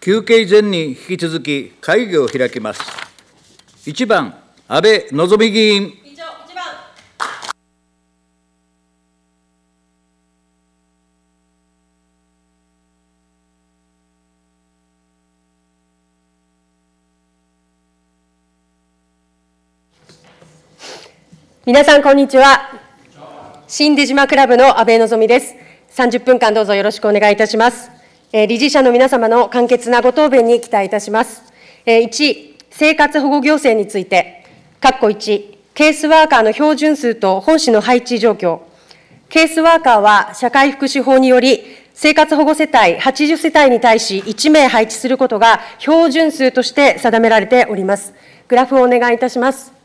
休憩前に引き続き会議を開きます。一番、安倍望み議員。皆さん、こんにちは。新出島クラブの安倍のぞみです。30分間どうぞよろしくお願いいたします。理事者の皆様の簡潔なご答弁に期待いたします。1、生活保護行政について、括弧1、ケースワーカーの標準数と本市の配置状況、ケースワーカーは社会福祉法により、生活保護世帯80世帯に対し1名配置することが標準数として定められております。グラフをお願いいたします。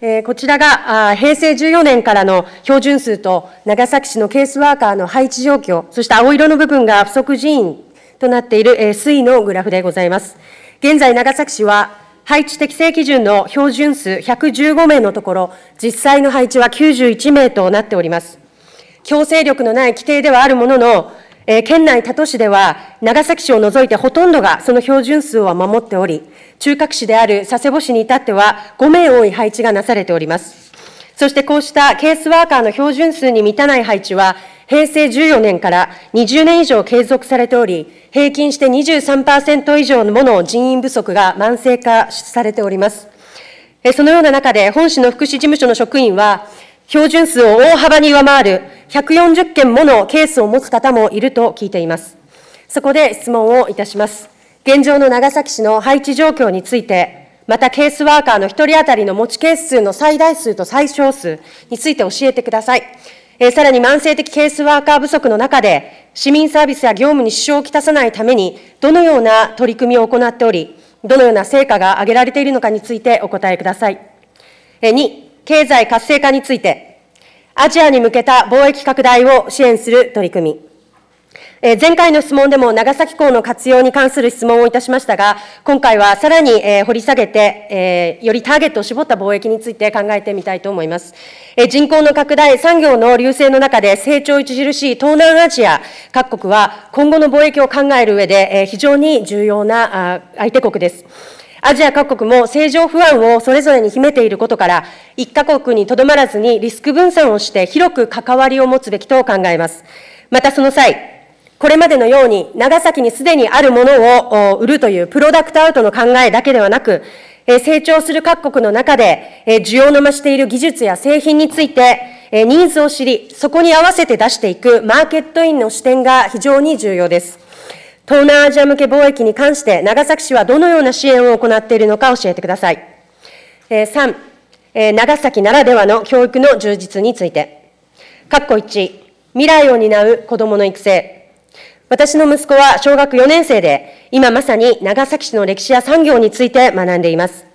えこちらが平成14年からの標準数と長崎市のケースワーカーの配置状況、そして青色の部分が不足人員となっている、え推移のグラフでございます。現在、長崎市は配置適正基準の標準数115名のところ、実際の配置は91名となっております。強制力のない規定ではあるものの、えー、県内多都市では、長崎市を除いてほとんどがその標準数を守っており、中核市である佐世保市に至っては、5名多い配置がなされております。そしてこうしたケースワーカーの標準数に満たない配置は、平成14年から20年以上継続されており、平均して23%以上のもの人員不足が慢性化されております。そのような中で、本市の福祉事務所の職員は、標準数を大幅に上回る140件ものケースを持つ方もいると聞いています。そこで質問をいたします。現状の長崎市の配置状況について、またケースワーカーの1人当たりの持ちケース数の最大数と最小数について教えてください。えー、さらに慢性的ケースワーカー不足の中で、市民サービスや業務に支障をきたさないために、どのような取り組みを行っており、どのような成果が挙げられているのかについてお答えください。えー、2、経済活性化について、アジアに向けた貿易拡大を支援する取り組み、え前回の質問でも長崎港の活用に関する質問をいたしましたが、今回はさらに、え掘り下げて、えよりターゲットを絞った貿易について考えてみたいと思います。え人口の拡大、産業の隆盛の中で成長著しい東南アジア各国は、今後の貿易を考える上で、え非常に重要なあ相手国です。アジア各国も政情不安をそれぞれに秘めていることから、一カ国にとどまらずにリスク分散をして広く関わりを持つべきと考えます。またその際、これまでのように長崎にすでにあるものを売るというプロダクトアウトの考えだけではなく、成長する各国の中で需要の増している技術や製品について、ニーズを知り、そこに合わせて出していくマーケットインの視点が非常に重要です。東南アジア向け貿易に関して、長崎市はどのような支援を行っているのか教えてください。3、長崎ならではの教育の充実について。括弧1、未来を担う子どもの育成。私の息子は小学4年生で、今まさに長崎市の歴史や産業について学んでいます。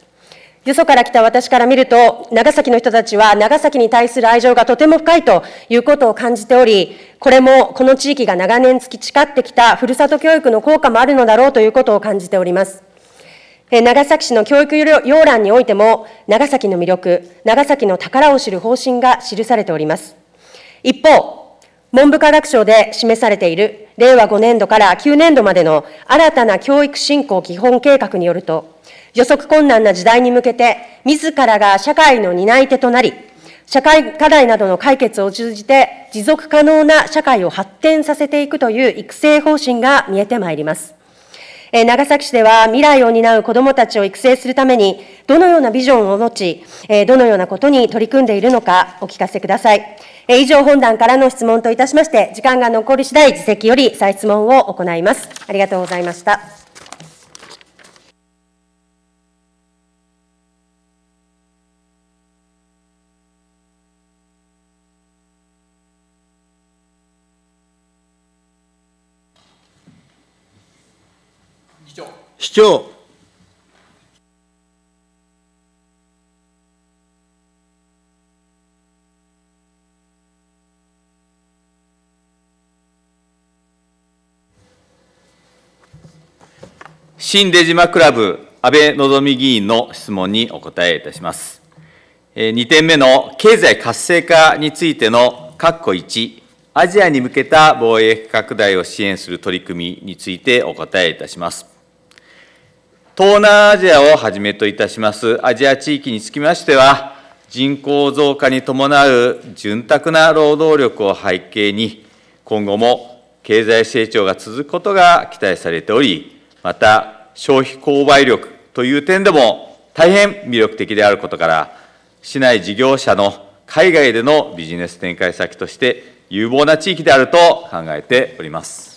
よそから来た私から見ると、長崎の人たちは長崎に対する愛情がとても深いということを感じており、これもこの地域が長年培ってきたふるさと教育の効果もあるのだろうということを感じております。長崎市の教育要覧においても、長崎の魅力、長崎の宝を知る方針が記されております。一方、文部科学省で示されている令和5年度から9年度までの新たな教育振興基本計画によると、予測困難な時代に向けて、自らが社会の担い手となり、社会課題などの解決を通じて、持続可能な社会を発展させていくという育成方針が見えてまいります。え長崎市では未来を担う子どもたちを育成するために、どのようなビジョンを持ち、えどのようなことに取り組んでいるのか、お聞かせください。え以上、本段からの質問といたしまして、時間が残り次第、自席より再質問を行います。ありがとうございました。市長、新出島クラブ、安倍のぞみ議員の質問にお答えいたします。2点目の経済活性化についての括弧1、アジアに向けた貿易拡大を支援する取り組みについてお答えいたします。東南アジアをはじめといたしますアジア地域につきましては、人口増加に伴う潤沢な労働力を背景に、今後も経済成長が続くことが期待されており、また消費購買力という点でも大変魅力的であることから、市内事業者の海外でのビジネス展開先として有望な地域であると考えております。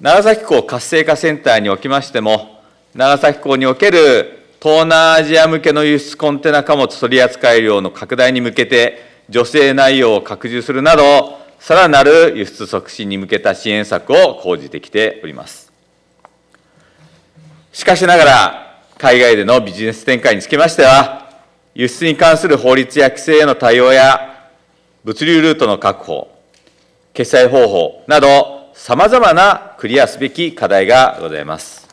長崎港活性化センターにおきましても、長崎港における東南アジア向けの輸出コンテナ貨物取扱量の拡大に向けて、助成内容を拡充するなど、さらなる輸出促進に向けた支援策を講じてきております。しかしながら、海外でのビジネス展開につきましては、輸出に関する法律や規制への対応や、物流ルートの確保、決済方法など、さまざまなクリアすべき課題がございます。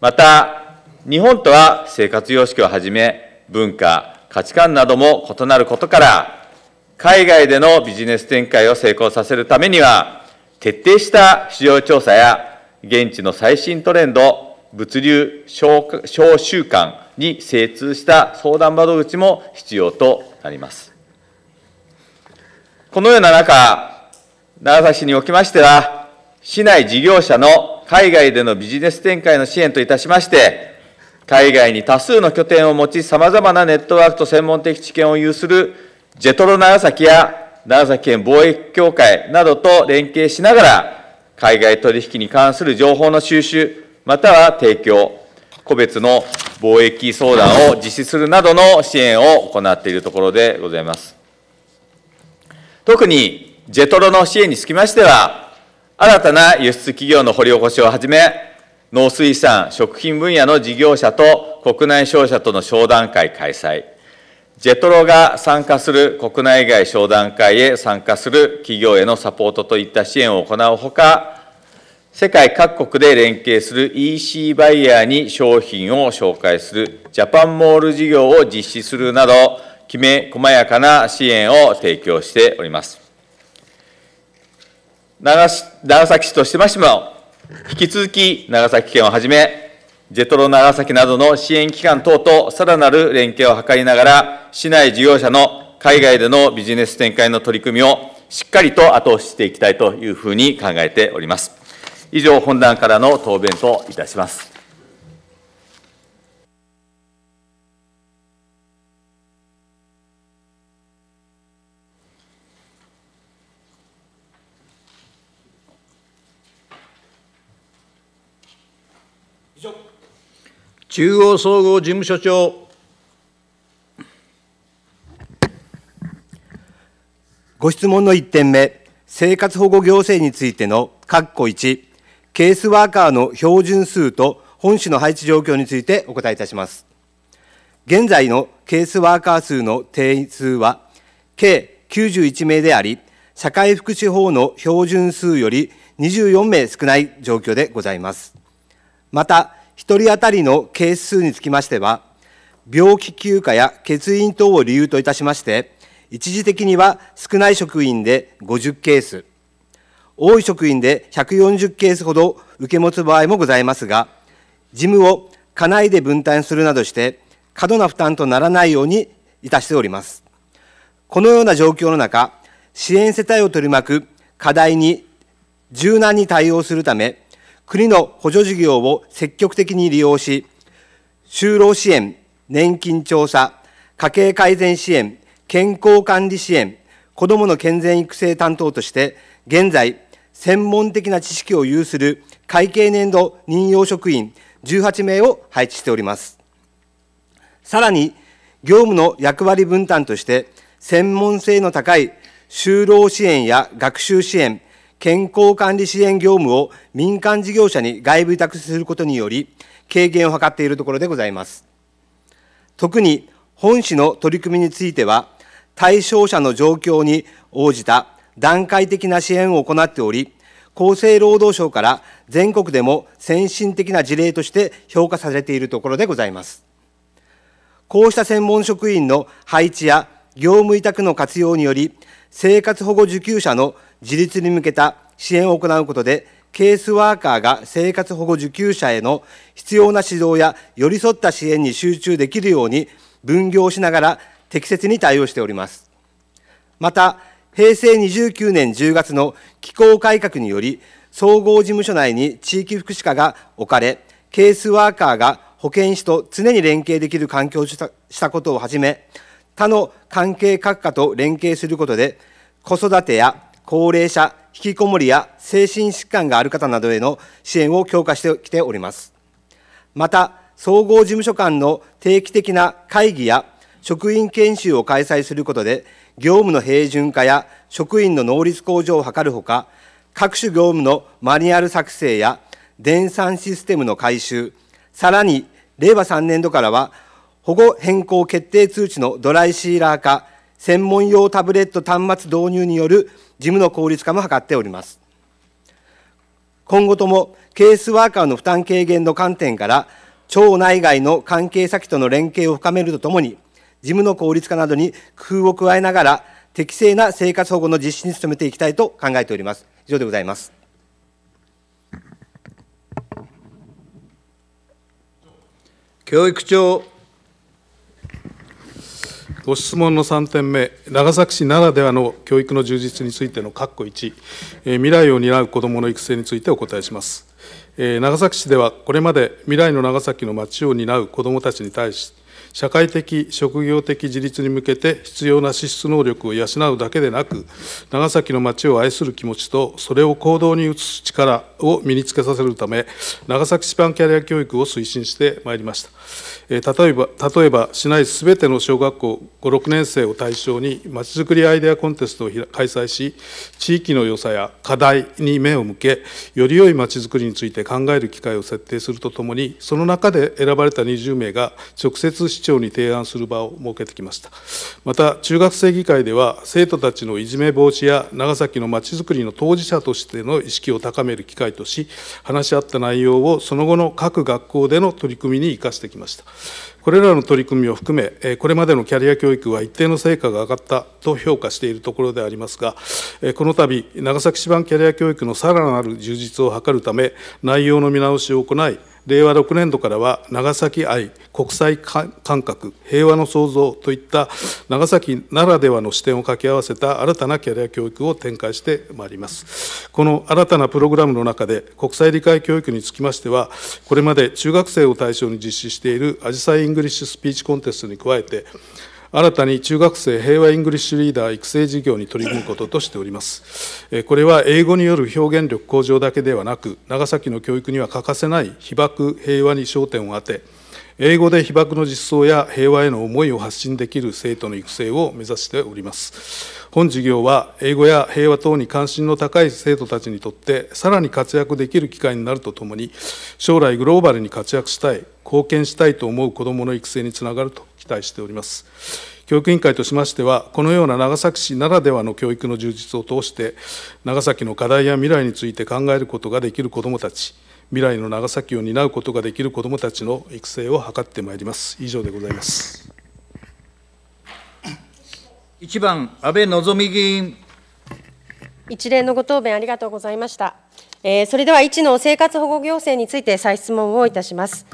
また、日本とは生活様式をはじめ、文化、価値観なども異なることから、海外でのビジネス展開を成功させるためには、徹底した市場調査や現地の最新トレンド、物流、商習慣に精通した相談窓口も必要となります。このような中、長崎市におきましては、市内事業者の海外でのビジネス展開の支援といたしまして、海外に多数の拠点を持ち、さまざまなネットワークと専門的知見を有するジェトロ長崎や長崎県貿易協会などと連携しながら、海外取引に関する情報の収集、または提供、個別の貿易相談を実施するなどの支援を行っているところでございます。特にジェトロの支援につきましては、新たな輸出企業の掘り起こしをはじめ、農水産、食品分野の事業者と国内商社との商談会開催、ジェトロが参加する国内外商談会へ参加する企業へのサポートといった支援を行うほか、世界各国で連携する EC バイヤーに商品を紹介するジャパンモール事業を実施するなど、きめ細やかな支援を提供しております。長長崎市としてましても、引き続き長崎県をはじめ、ジェトロ長崎などの支援機関等とさらなる連携を図りながら、市内事業者の海外でのビジネス展開の取り組みをしっかりと後押ししていきたいというふうに考えております。以上、本段からの答弁といたします。中央総合事務所長。ご質問の1点目、生活保護行政についての括弧1、ケースワーカーの標準数と本種の配置状況についてお答えいたします。現在のケースワーカー数の定数は、計91名であり、社会福祉法の標準数より24名少ない状況でございます。また、1人当たりのケース数につきましては、病気休暇や欠員等を理由といたしまして、一時的には少ない職員で50ケース、多い職員で140ケースほど受け持つ場合もございますが、事務を家内で分担するなどして、過度な負担とならないようにいたしております。このような状況の中、支援世帯を取り巻く課題に柔軟に対応するため、国の補助事業を積極的に利用し、就労支援、年金調査、家計改善支援、健康管理支援、子どもの健全育成担当として、現在、専門的な知識を有する会計年度任用職員18名を配置しております。さらに、業務の役割分担として、専門性の高い就労支援や学習支援、健康管理支援業務を民間事業者に外部委託することにより、軽減を図っているところでございます。特に本市の取り組みについては、対象者の状況に応じた段階的な支援を行っており、厚生労働省から全国でも先進的な事例として評価されているところでございます。こうした専門職員の配置や業務委託の活用により、生活保護受給者の自立に向けた支援を行うことで、ケースワーカーが生活保護受給者への必要な指導や寄り添った支援に集中できるように分業しながら適切に対応しております。また、平成29年10月の機構改革により、総合事務所内に地域福祉課が置かれ、ケースワーカーが保健師と常に連携できる環境をしたことをはじめ、他の関係各課と連携することで、子育てや高齢者、引きこもりや精神疾患がある方などへの支援を強化してきております。また、総合事務所間の定期的な会議や職員研修を開催することで、業務の平準化や職員の能率向上を図るほか、各種業務のマニュアル作成や電算システムの改修、さらに令和3年度からは、保護変更決定通知のドライシーラー化、専門用タブレット端末導入による事務の効率化も図っております。今後ともケースワーカーの負担軽減の観点から、町内外の関係先との連携を深めるとともに、事務の効率化などに工夫を加えながら、適正な生活保護の実施に努めていきたいと考えております。以上でございます。教育長ご質問の3点目、長崎市ならではの教育の充実についての括弧1、え未来を担う子どもの育成についてお答えします。え長崎市では、これまで未来の長崎の町を担う子どもたちに対し社会的、職業的自立に向けて必要な資質能力を養うだけでなく、長崎の町を愛する気持ちと、それを行動に移す力を身につけさせるため、長崎市ンキャリア教育を推進してまいりました。例えば、例えば市内すべての小学校5、6年生を対象に、まちづくりアイデアコンテストを開催し、地域の良さや課題に目を向け、より良いまちづくりについて考える機会を設定するとともに、その中で選ばれた20名が直接市長に提案する場を設けてきました。また、中学生議会では、生徒たちのいじめ防止や長崎のまちづくりの当事者としての意識を高める機会とし、話し合った内容をその後の各学校での取り組みに生かしてきました。これらの取り組みを含め、これまでのキャリア教育は一定の成果が上がったと評価しているところでありますが、この度、長崎市版キャリア教育のさらなる充実を図るため、内容の見直しを行い、令和6年度からは長崎愛国際感覚平和の創造といった長崎ならではの視点を掛け合わせた新たなキャリア教育を展開してまいりますこの新たなプログラムの中で国際理解教育につきましてはこれまで中学生を対象に実施しているアジサイ・イングリッシュ・スピーチコンテストに加えて新たに中学生平和イングリッシュリーダー育成事業に取り組むこととしております。これは英語による表現力向上だけではなく、長崎の教育には欠かせない被爆平和に焦点を当て、英語で被爆の実相や平和への思いを発信できる生徒の育成を目指しております。本事業は、英語や平和等に関心の高い生徒たちにとって、さらに活躍できる機会になるとともに、将来グローバルに活躍したい、貢献したいと思う子どもの育成につながると期待しております。教育委員会としましては、このような長崎市ならではの教育の充実を通して、長崎の課題や未来について考えることができる子どもたち、未来の長崎を担うことができる子どもたちの育成を図ってまいります。以上でございます。1番、安倍望議員。一連のご答弁ありがとうございました。えー、それでは、1の生活保護行政について再質問をいたします。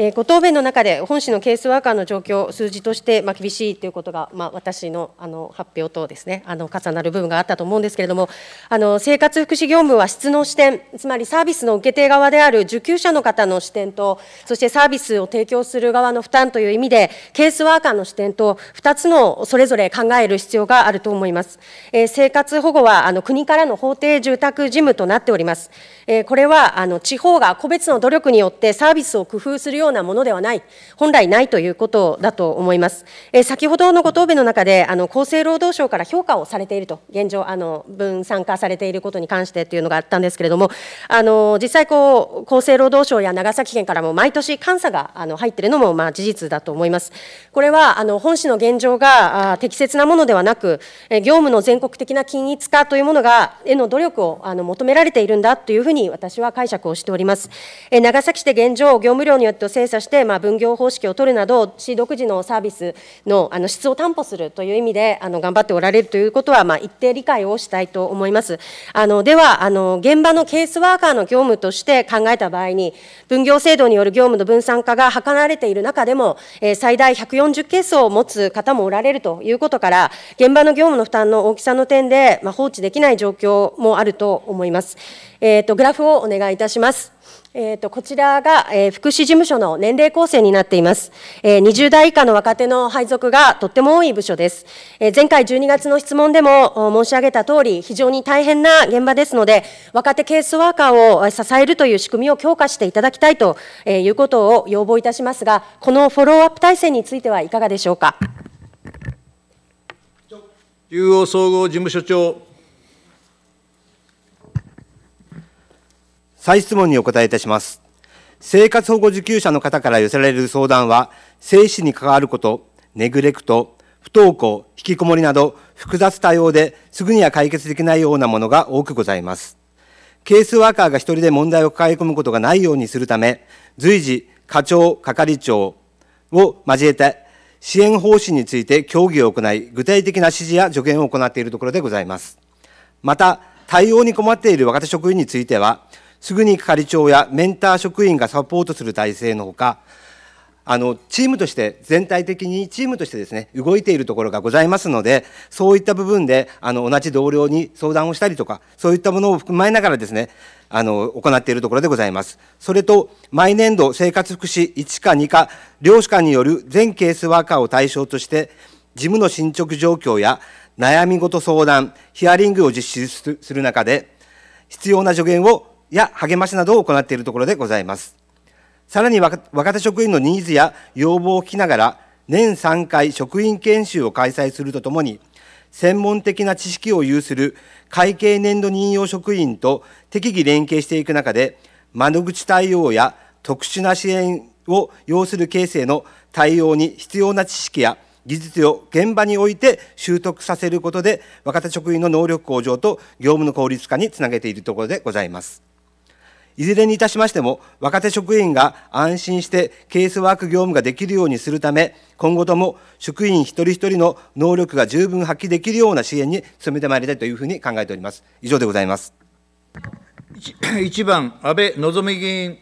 えご答弁の中で、本市のケースワーカーの状況、数字として、ま厳しいということが、ま私のあの発表とですねあの重なる部分があったと思うんですけれども、あの生活福祉業務は質の視点、つまりサービスの受け手側である受給者の方の視点と、そしてサービスを提供する側の負担という意味で、ケースワーカーの視点と、2つのそれぞれ考える必要があると思います。え生活保護はあの国からの法定住宅事務となっております。えこれはあの地方が個別の努力によってサービスを工夫するようようなものではない、本来ないということだと思います。え先ほどのご答弁の中であの、厚生労働省から評価をされていると、現状あの、分散化されていることに関してというのがあったんですけれども、あの実際こう、厚生労働省や長崎県からも毎年、監査があの入っているのもまあ事実だと思います。これはあの本市の現状があ適切なものではなく、業務の全国的な均一化というものが、への努力をあの求められているんだというふうに私は解釈をしております。え長崎市で現状、業務量によって精査して、まあ、分業方式を取るなど、市独自のサービスのあの質を担保するという意味で、あの頑張っておられるということは、まあ、一定理解をしたいと思います。あのではあの、現場のケースワーカーの業務として考えた場合に、分業制度による業務の分散化が図られている中でも、えー、最大140ケースを持つ方もおられるということから、現場の業務の負担の大きさの点で、まあ、放置できない状況もあると思います。えーと、とグラフをお願いいたします。えーと、こちらが、えー、福祉事務所の年齢構成になっています、えー、20代以下の若手の配属がとっても多い部署です、えー、前回12月の質問でも申し上げた通り非常に大変な現場ですので若手ケースワーカーを支えるという仕組みを強化していただきたいとえいうことを要望いたしますがこのフォローアップ体制についてはいかがでしょうか中央総合事務所長再質問にお答えいたします。生活保護受給者の方から寄せられる相談は、生死に関わること、ネグレクト、不登校、引きこもりなど複雑多様ですぐには解決できないようなものが多くございます。ケースワーカーが一人で問題を抱え込むことがないようにするため、随時、課長、係長を交えて、支援方針について協議を行い、具体的な指示や助言を行っているところでございます。また、対応に困っている若手職員については、すぐに係長やメンター職員がサポートする体制のほか、あのチームとして全体的にチームとしてですね動いているところがございますのでそういった部分であの同じ同僚に相談をしたりとかそういったものを踏まえながらですねあの行っているところでございますそれと毎年度生活福祉1か2か両主間による全ケースワーカーを対象として事務の進捗状況や悩み事相談ヒアリングを実施する中で必要な助言をや励ましなどを行っているところでございます。さらに若手職員のニーズや要望を聞きながら、年3回職員研修を開催するとともに、専門的な知識を有する会計年度任用職員と適宜連携していく中で、窓口対応や特殊な支援を要する形成の対応に必要な知識や技術を現場において習得させることで若手職員の能力向上と業務の効率化につなげているところでございます。いずれにいたしましても、若手職員が安心してケースワーク業務ができるようにするため、今後とも職員一人一人の能力が十分発揮できるような支援に努めてまいりたいというふうに考えております。以上でございます。1番、安倍の議員。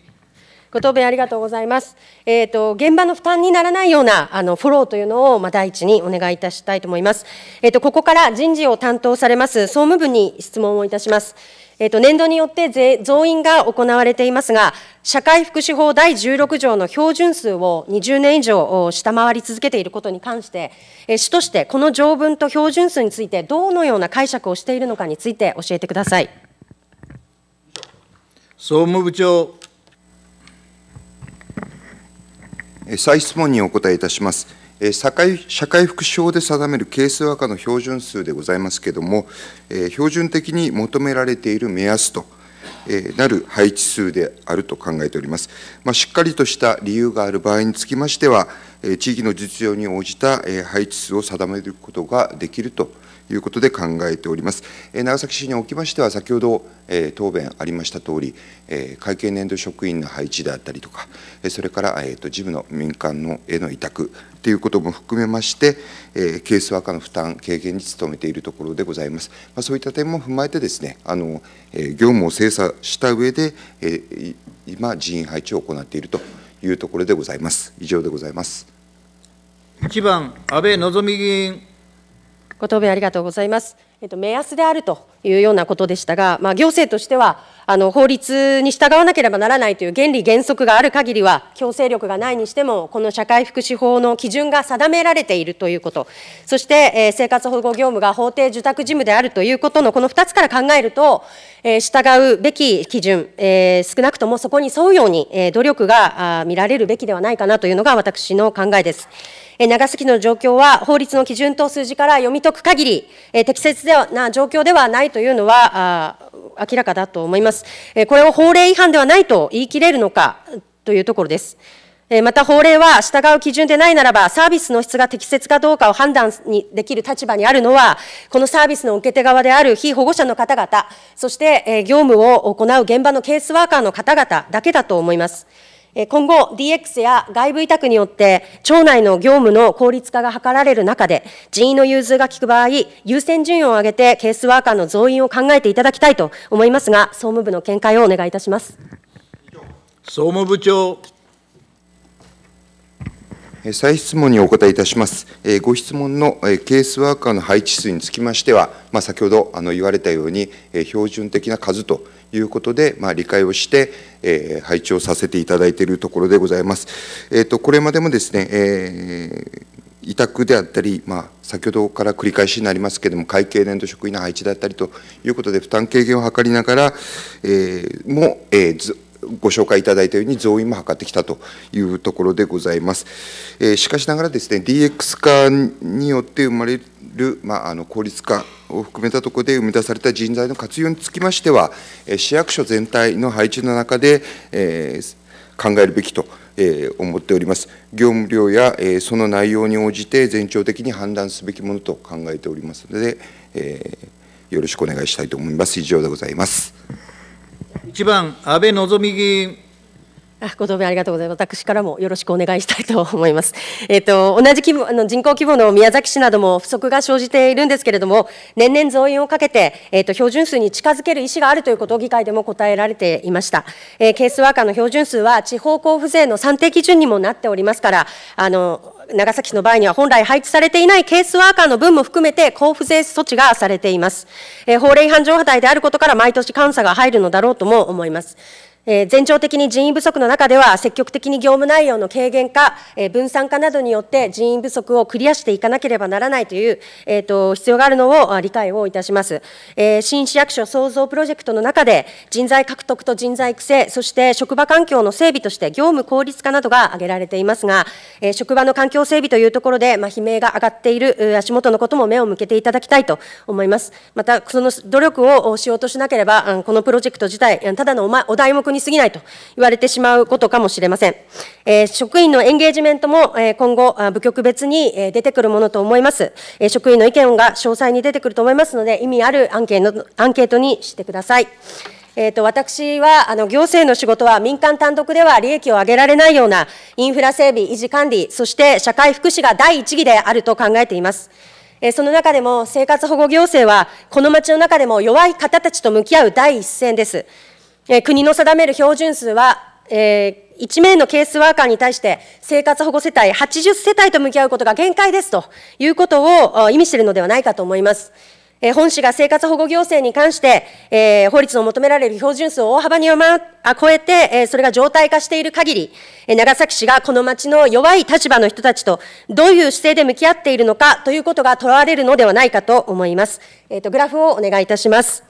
ご答弁ありがとうございます。えっ、ー、と、現場の負担にならないような、あの、フォローというのを、まあ、第一にお願いいたしたいと思います。えっ、ー、と、ここから人事を担当されます総務部に質問をいたします。えっと、年度によって増員が行われていますが、社会福祉法第16条の標準数を20年以上下回り続けていることに関して、主としてこの条文と標準数について、どのような解釈をしているのかについて教えてください。総務部長。再質問にお答えいたします。社会福祉法で定めるケースワの標準数でございますけれども、標準的に求められている目安となる配置数であると考えております。まあ、しっかりとした理由がある場合につきましては、地域の実情に応じた配置数を定めることができると。いうことで考えております。え長崎市におきましては、先ほどえ答弁ありましたとおり、え会計年度職員の配置であったりとか、えそれからえと事務の民間のへの委託ということも含めまして、えケースワーカーの負担軽減に努めているところでございます。まそういった点も踏まえてですね、あのえ業務を精査した上で、え今、人員配置を行っているというところでございます。以上でございます。1番安倍のぞみ議員ご答弁ありがとうございます。えっと、目安であるというようなことでしたが、まあ、行政としてはあの法律に従わなければならないという原理原則がある限りは、強制力がないにしても、この社会福祉法の基準が定められているということ、そして、えー、生活保護業務が法定受託事務であるということの、この2つから考えると、えー、従うべき基準、えー、少なくともそこに沿うように、え努力が見られるべきではないかなというのが私の考えです。長崎の状況は法律の基準と数字から読み解く限り、適切な状況ではないというのは明らかだと思います。これを法令違反ではないと言い切れるのかというところです。また法令は従う基準でないならば、サービスの質が適切かどうかを判断にできる立場にあるのは、このサービスの受け手側である被保護者の方々、そして業務を行う現場のケースワーカーの方々だけだと思います。今後、DX や外部委託によって、町内の業務の効率化が図られる中で、人員の融通が利く場合、優先順位を上げてケースワーカーの増員を考えていただきたいと思いますが、総務部の見解をお願いいたします。総務部長。再質問にお答えいたします。ご質問のケースワーカーの配置数につきましては、まあ、先ほどあの言われたように、標準的な数ということで、まあ、理解をして、えー、配置をさせていただいているところでございます。えっ、ー、と、これまでもですね、えー委託であったり、まあ、先ほどから繰り返しになりますけれども、会計年度職員の配置だったりということで、負担軽減を図りながら、えー、も、えー、ご紹介いただいたように増員も図ってきたというところでございます。えー、しかしながらですね、DX 化によって生まれる、まあ、あの効率化を含めたところで生み出された人材の活用につきましては、市役所全体の配置の中で、えー、考えるべきと、え思っております。業務量や、えー、その内容に応じて全庁的に判断すべきものと考えておりますので、えー、よろしくお願いしたいと思います。以上でございます。1番、安倍のぞみ議員。あご答弁ありがとうございます。私からもよろしくお願いしたいと思います。えっ、ー、と、同じ規模、あの人口規模の宮崎市なども不足が生じているんですけれども、年々増員をかけて、えっ、ー、と、標準数に近づける意思があるということを議会でも答えられていました。えー、ケースワーカーの標準数は地方交付税の算定基準にもなっておりますから、あの、長崎市の場合には本来配置されていないケースワーカーの分も含めて交付税措置がされています。えー、法令違反状態であることから毎年監査が入るのだろうとも思います。えー、全的に人員不足の中では、積極的に業務内容の軽減化、えー、分散化などによって人員不足をクリアしていかなければならないという、えーと、必要があるのを理解をいたします、えー、新市役所創造プロジェクトの中で、人材獲得と人材育成、そして職場環境の整備として業務効率化などが挙げられていますが、え職場の環境整備というところで、まあ、悲鳴が上がっている足元のことも目を向けていただきたいと思います。また、その努力をしようとしなければ、このプロジェクト自体、ただのお題目に過ぎないと言われてしまうことかもしれません。え職員のエンゲージメントも、え今後、部局別に、え出てくるものと思います、え職員の意見が詳細に出てくると思いますので、意味あるアンケートアンケートにしてください。えーと、と私はあの行政の仕事は民間単独では利益を上げられないようなインフラ整備、維持管理、そして社会福祉が第一義であると考えています。えー、その中でも生活保護行政は、この町の中でも弱い方たちと向き合う第一線です。国の定める標準数は、えー、1名のケースワーカーに対して生活保護世帯80世帯と向き合うことが限界ですということを意味しているのではないかと思います。えー、本市が生活保護行政に関して、えー、法律の求められる標準数を大幅に超えて、えー、それが常態化している限り、え長崎市がこの町の弱い立場の人たちとどういう姿勢で向き合っているのかということが問われるのではないかと思います。えっ、と、グラフをお願いいたします。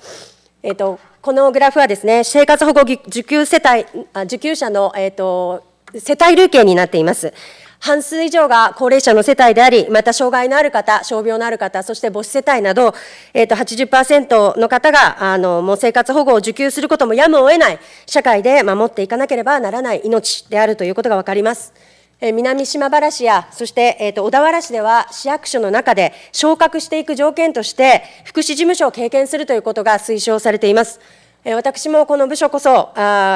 えっ、と、このグラフはですね、生活保護受給世帯、受給者の、えーと、世帯累計になっています。半数以上が高齢者の世帯であり、また障害のある方、傷病のある方、そして母子世帯など、えーと80%の方があのもう生活保護を受給することもやむを得ない社会で守っていかなければならない命であるということが分かります。南島原市や、そして、えーと、小田原市では市役所の中で昇格していく条件として、福祉事務所を経験するということが推奨されています。私もこの部署こそ、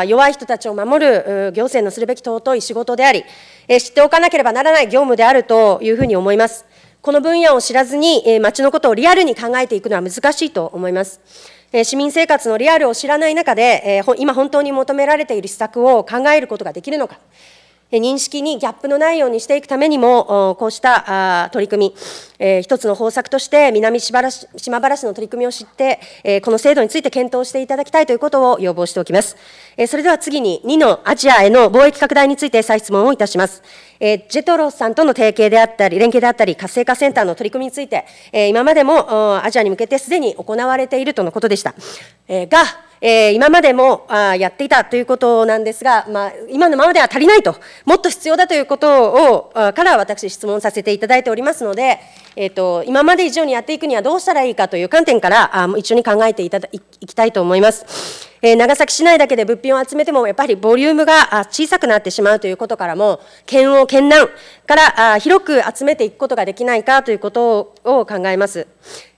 弱い人たちを守る行政のするべき尊い仕事であり、知っておかなければならない業務であるというふうに思います。この分野を知らずに、町のことをリアルに考えていくのは難しいと思います。市民生活のリアルを知らない中で、今本当に求められている施策を考えることができるのか。認識にギャップのないようにしていくためにも、こうした取り組み、一つの方策として南島原市の取り組みを知って、この制度について検討していただきたいということを要望しておきます。それでは次に2のアジアへの貿易拡大について再質問をいたします。ジェトロさんとの提携であったり、連携であったり、活性化センターの取り組みについて、今までもアジアに向けてすでに行われているとのことでした。が、えー、今までもあやっていたということなんですが、まあ、今のままでは足りないと、もっと必要だということをから私、質問させていただいておりますので、えーと、今まで以上にやっていくにはどうしたらいいかという観点からあ一緒に考えていただいきたいと思います。えー、長崎市内だけで物品を集めても、やっぱりボリュームが小さくなってしまうということからも、県央、県南、から広く集めていくことができないかということを考えます。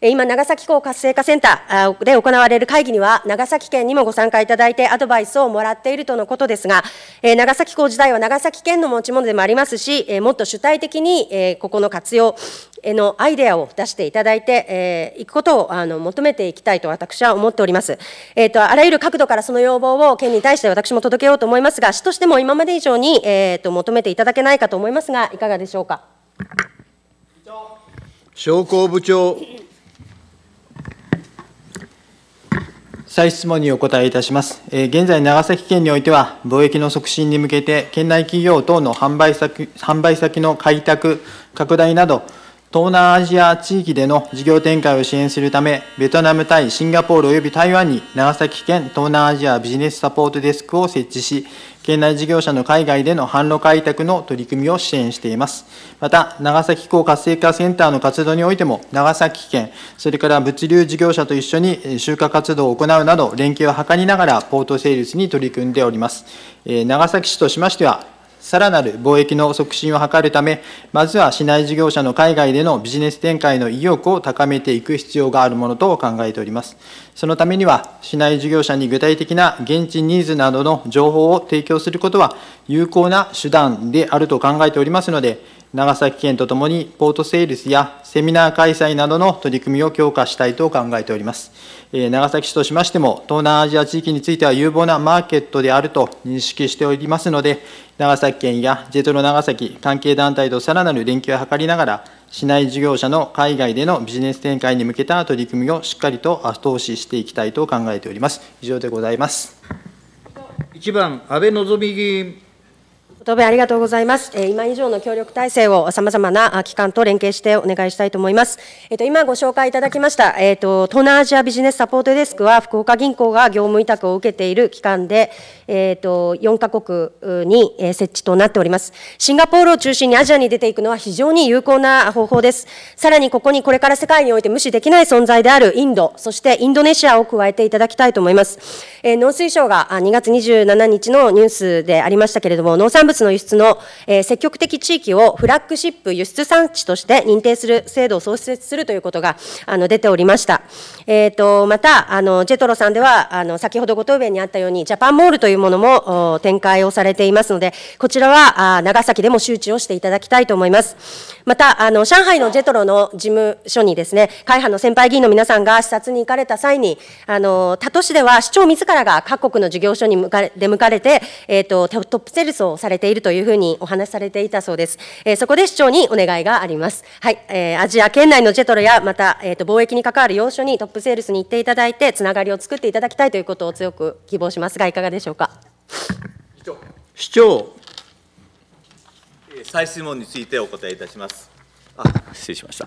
今、長崎港活性化センターで行われる会議には、長崎県にもご参加いただいてアドバイスをもらっているとのことですが、長崎港自体は長崎県の持ち物でもありますし、もっと主体的にここの活用のアイデアを出していただいていくことをあの求めていきたいと私は思っております。えっ、ー、と、あらゆる角度からその要望を県に対して私も届けようと思いますが、市としても今まで以上に、えと求めていただけないかと思いますが、かがでしょうか。商工部長。再質問にお答えいたします。現在、長崎県においては、貿易の促進に向けて、県内企業等の販売先販売先の開拓、拡大など、東南アジア地域での事業展開を支援するため、ベトナム対シンガポール及び台湾に長崎県東南アジアビジネスサポートデスクを設置し、県内事業者の海外での販路開拓の取り組みを支援しています。また、長崎港活性化センターの活動においても、長崎県、それから物流事業者と一緒に集荷活動を行うなど、連携を図りながら、ポートセーに取り組んでおります。長崎市としましては、さらなる貿易の促進を図るため、まずは市内事業者の海外でのビジネス展開の意欲を高めていく必要があるものと考えております。そのためには、市内事業者に具体的な現地ニーズなどの情報を提供することは有効な手段であると考えておりますので、長崎県とともにポートセールスやセミナー開催などの取り組みを強化したいと考えております。長崎市としましても、東南アジア地域については有望なマーケットであると認識しておりますので、長崎県やジェトロ長崎関係団体とさらなる連携を図りながら、市内事業者の海外でのビジネス展開に向けた取り組みをしっかりと後押ししていきたいと考えております。以上でございます。1番、安倍のぞみ議員。答弁ありがとうございます。え今以上の協力体制を様々な機関と連携してお願いしたいと思います。えっ、と、今ご紹介いただきました、えっ、と、東南アジアビジネスサポートデスクは、福岡銀行が業務委託を受けている機関で、えっ、と、4カ国に設置となっております。シンガポールを中心にアジアに出ていくのは非常に有効な方法です。さらにここにこれから世界において無視できない存在であるインド、そしてインドネシアを加えていただきたいと思います。え農水省が2月27日のニュースでありましたけれども、農産物物の輸出の、えー、積極的地域をフラッグシップ輸出産地として認定する制度を創設するということがあの出ておりました。えーと、またあの、ジェトロさんではあの先ほどご答弁にあったように、ジャパンモールというものも展開をされていますので、こちらはあ長崎でも周知をしていただきたいと思います。またあの、上海のジェトロの事務所にですね、会派の先輩議員の皆さんが視察に行かれた際に、あの他都市では市長自らが各国の事業所に向か出向かれて、えーと、とトップセールスをされてているというふうにお話しされていたそうです。えー、そこで市長にお願いがあります。はい、えー、アジア圏内のジェトロや、また、えーと、貿易に関わる要所にトップセールスに行っていただいて、つながりを作っていただきたいということを強く希望しますが、いかがでしょうか。市長再質問についてお答えいたします。あ失礼しました、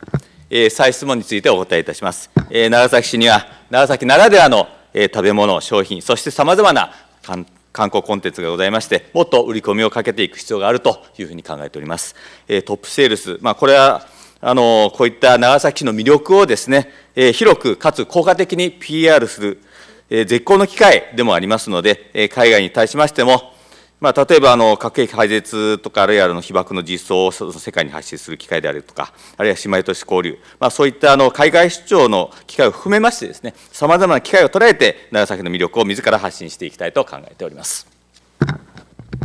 えー。再質問についてお答えいたします。えー、長崎市には、長崎ならではの、えー、食べ物、商品、そしてさまざまな観観光コンテンツがございまして、もっと売り込みをかけていく必要があるというふうに考えております。えトップセールス、まあ、これはあのこういった長崎市の魅力をですね、え広くかつ効果的に PR する、え絶好の機会でもありますので、え海外に対しましても、まあ、例えばあの核兵器廃絶とか、あるいはあの被爆の実相を世界に発信する機会であるとか、あるいは姉妹都市交流、まあ、そういったあの海外出張の機会を含めまして、ですねさまざまな機会を捉えて、長崎の魅力を自ら発信していきたいと考えております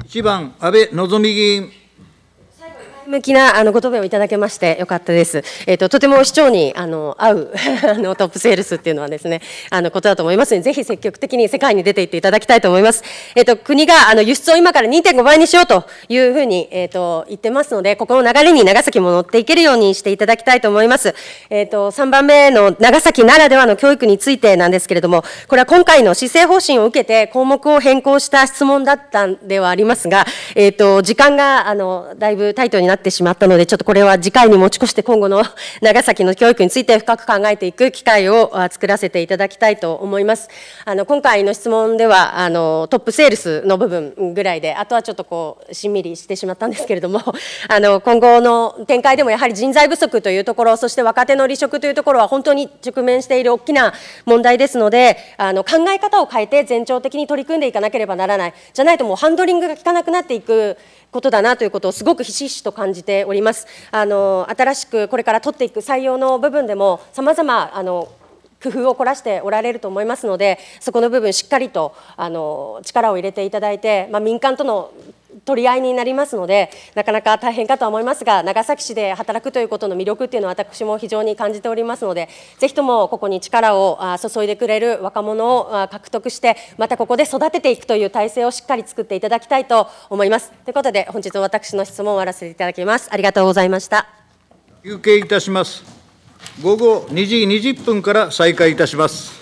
1番、安倍望議員。向きなあのご答弁をいただけましてよかったです。えっ、ー、ととても市長にあの合う あのトップセールスっていうのはですねあのことだと思いますのでぜひ積極的に世界に出ていっていただきたいと思います。えっ、ー、と国があの輸出を今から2.5倍にしようというふうにえっ、ー、と言ってますのでここの流れに長崎も乗っていけるようにしていただきたいと思います。えっと3番目の長崎ならではの教育についてなんですけれどもこれは今回の施政方針を受けて項目を変更した質問だったんではありますがえっと時間があのだいぶタイトになってってしまったので、ちょっとこれは次回に持ち越して今後の長崎の教育について深く考えていく機会を作らせていただきたいと思います。あの、今回の質問では、あの、トップセールスの部分ぐらいで、あとはちょっとこう、しんみりしてしまったんですけれども、あの、今後の展開でもやはり人材不足というところ、そして若手の離職というところは本当に直面している大きな問題ですので、あの、考え方を変えて全長的に取り組んでいかなければならない。じゃないともうハンドリングが効かなくなっていくことだなということをすごくひしひしと感じております。あの新しくこれから取っていく採用の部分でも様々あの工夫を凝らしておられると思いますのでそこの部分しっかりとあの力を入れていただいて、まあ、民間との取り合いになりますのでなかなか大変かとは思いますが長崎市で働くということの魅力っていうのは私も非常に感じておりますのでぜひともここに力を注いでくれる若者を獲得してまたここで育てていくという体制をしっかり作っていただきたいと思います。ということで本日の私の質問を終わらせていただきます。ありがとうございました。休憩いたします。午後2時20分から再開いたします。